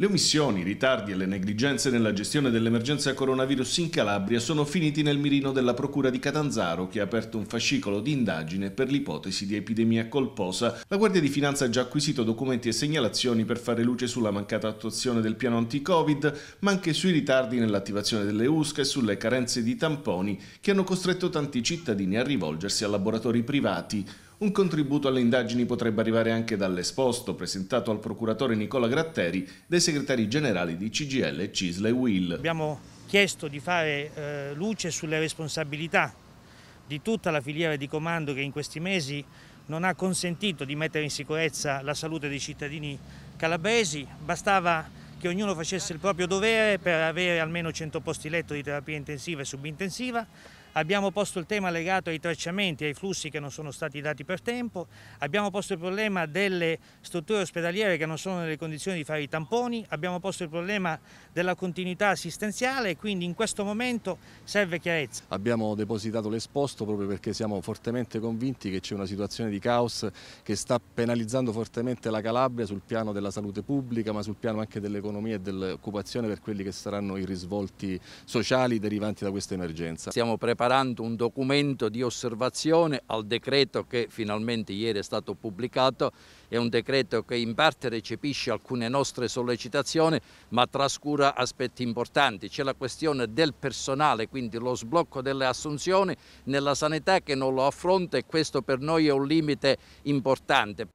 Le omissioni, i ritardi e le negligenze nella gestione dell'emergenza coronavirus in Calabria sono finiti nel mirino della Procura di Catanzaro, che ha aperto un fascicolo di indagine per l'ipotesi di epidemia colposa. La Guardia di Finanza ha già acquisito documenti e segnalazioni per fare luce sulla mancata attuazione del piano anti-Covid, ma anche sui ritardi nell'attivazione delle USCA e sulle carenze di tamponi che hanno costretto tanti cittadini a rivolgersi a laboratori privati. Un contributo alle indagini potrebbe arrivare anche dall'esposto presentato al procuratore Nicola Gratteri dai segretari generali di CGL, Cisle e Will. Abbiamo chiesto di fare eh, luce sulle responsabilità di tutta la filiera di comando che in questi mesi non ha consentito di mettere in sicurezza la salute dei cittadini calabresi, bastava che ognuno facesse il proprio dovere per avere almeno 100 posti letto di terapia intensiva e subintensiva Abbiamo posto il tema legato ai tracciamenti, ai flussi che non sono stati dati per tempo, abbiamo posto il problema delle strutture ospedaliere che non sono nelle condizioni di fare i tamponi, abbiamo posto il problema della continuità assistenziale e quindi in questo momento serve chiarezza. Abbiamo depositato l'esposto proprio perché siamo fortemente convinti che c'è una situazione di caos che sta penalizzando fortemente la Calabria sul piano della salute pubblica ma sul piano anche dell'economia e dell'occupazione per quelli che saranno i risvolti sociali derivanti da questa emergenza. Siamo preparati preparando un documento di osservazione al decreto che finalmente ieri è stato pubblicato, è un decreto che in parte recepisce alcune nostre sollecitazioni ma trascura aspetti importanti, c'è la questione del personale, quindi lo sblocco delle assunzioni nella sanità che non lo affronta e questo per noi è un limite importante.